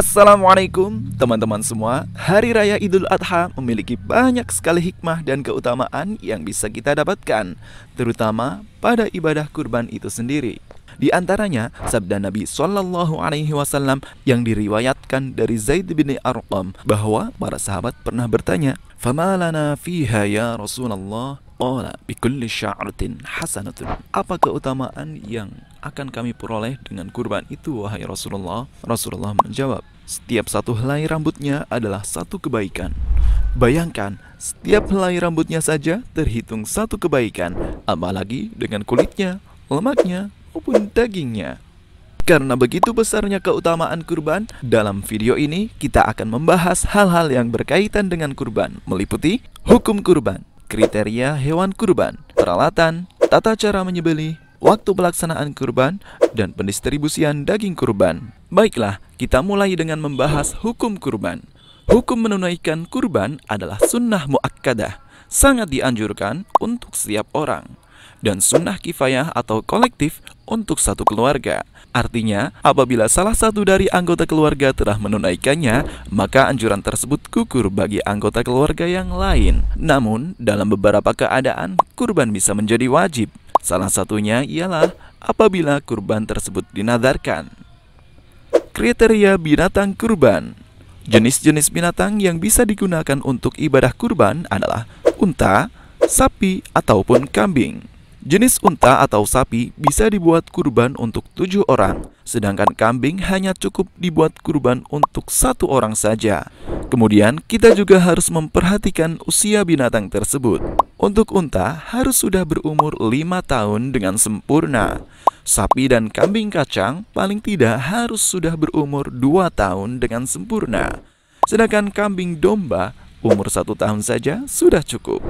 Assalamualaikum teman-teman semua Hari Raya Idul Adha memiliki banyak sekali hikmah dan keutamaan yang bisa kita dapatkan Terutama pada ibadah kurban itu sendiri di antaranya sabda Nabi Shallallahu Alaihi Wasallam yang diriwayatkan dari Zaid bin Arqam bahwa para sahabat pernah bertanya, "Fama fiha ya Rasulullah?" Qala bikulli sya'ratin hasanatun. Apa keutamaan yang akan kami peroleh dengan kurban itu, wahai Rasulullah? Rasulullah menjawab, setiap satu helai rambutnya adalah satu kebaikan. Bayangkan, setiap helai rambutnya saja terhitung satu kebaikan, apalagi dengan kulitnya, lemaknya, maupun dagingnya. Karena begitu besarnya keutamaan kurban, dalam video ini kita akan membahas hal-hal yang berkaitan dengan kurban, meliputi hukum kurban, kriteria hewan kurban, peralatan, tata cara menyembelih, waktu pelaksanaan kurban, dan pendistribusian daging kurban. Baiklah, kita mulai dengan membahas hukum kurban. Hukum menunaikan kurban adalah sunnah muakkadah, sangat dianjurkan untuk setiap orang dan sunnah kifayah atau kolektif untuk satu keluarga. Artinya, apabila salah satu dari anggota keluarga telah menunaikannya, maka anjuran tersebut gugur bagi anggota keluarga yang lain. Namun, dalam beberapa keadaan, kurban bisa menjadi wajib. Salah satunya ialah apabila kurban tersebut dinadarkan. Kriteria binatang kurban Jenis-jenis binatang yang bisa digunakan untuk ibadah kurban adalah unta, sapi, ataupun kambing. Jenis unta atau sapi bisa dibuat kurban untuk tujuh orang, sedangkan kambing hanya cukup dibuat kurban untuk satu orang saja. Kemudian, kita juga harus memperhatikan usia binatang tersebut. Untuk unta, harus sudah berumur lima tahun dengan sempurna. Sapi dan kambing kacang paling tidak harus sudah berumur dua tahun dengan sempurna. Sedangkan kambing domba, umur satu tahun saja sudah cukup.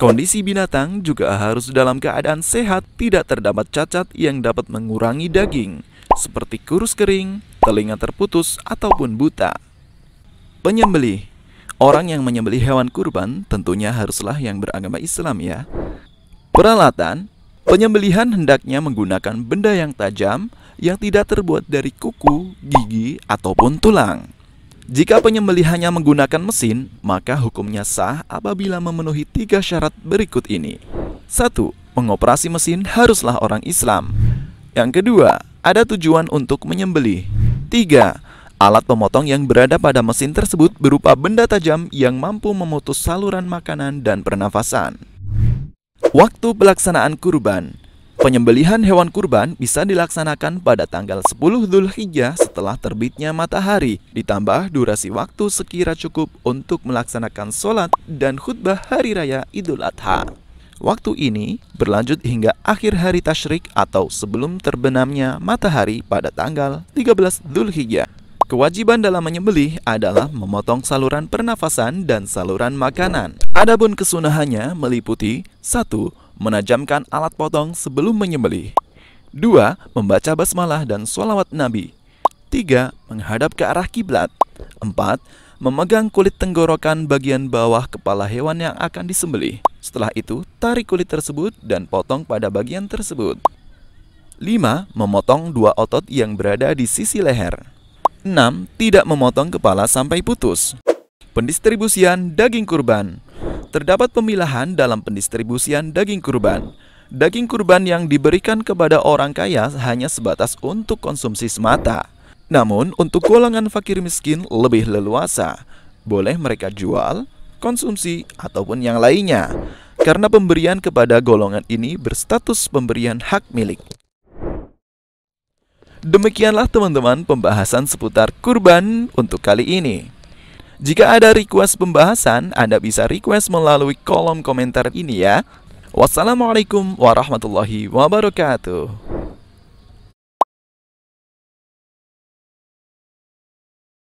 Kondisi binatang juga harus dalam keadaan sehat, tidak terdapat cacat yang dapat mengurangi daging, seperti kurus kering, telinga terputus, ataupun buta. Penyembelih Orang yang menyembelih hewan kurban tentunya haruslah yang beragama Islam ya. Peralatan Penyembelihan hendaknya menggunakan benda yang tajam yang tidak terbuat dari kuku, gigi, ataupun tulang. Jika penyembelihannya menggunakan mesin, maka hukumnya sah apabila memenuhi tiga syarat berikut ini. 1. mengoperasi mesin haruslah orang Islam. Yang kedua, ada tujuan untuk menyembelih. 3. Alat pemotong yang berada pada mesin tersebut berupa benda tajam yang mampu memutus saluran makanan dan pernafasan. Waktu pelaksanaan kurban Penyembelihan hewan kurban bisa dilaksanakan pada tanggal 10 hijjah setelah terbitnya matahari, ditambah durasi waktu sekira cukup untuk melaksanakan sholat dan khutbah Hari Raya Idul Adha. Waktu ini berlanjut hingga akhir hari Tashrik atau sebelum terbenamnya matahari pada tanggal 13 hijjah. Kewajiban dalam menyembelih adalah memotong saluran pernafasan dan saluran makanan. Adapun kesunahannya meliputi satu. Menajamkan alat potong sebelum menyembelih. 2. Membaca basmalah dan sholawat Nabi. 3. Menghadap ke arah kiblat. 4. Memegang kulit tenggorokan bagian bawah kepala hewan yang akan disembelih. Setelah itu, tarik kulit tersebut dan potong pada bagian tersebut. 5. Memotong dua otot yang berada di sisi leher. 6. Tidak memotong kepala sampai putus. Pendistribusian daging kurban Terdapat pemilahan dalam pendistribusian daging kurban. Daging kurban yang diberikan kepada orang kaya hanya sebatas untuk konsumsi semata. Namun, untuk golongan fakir miskin lebih leluasa. Boleh mereka jual, konsumsi, ataupun yang lainnya. Karena pemberian kepada golongan ini berstatus pemberian hak milik. Demikianlah teman-teman pembahasan seputar kurban untuk kali ini. Jika ada request pembahasan, Anda bisa request melalui kolom komentar ini ya. Wassalamualaikum warahmatullahi wabarakatuh.